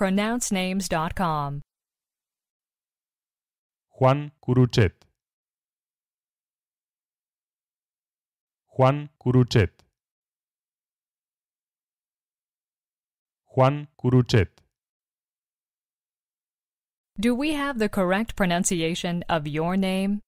pronouncenames.com. Juan Curuchet. Juan Curuchet. Juan Curuchet. Do we have the correct pronunciation of your name?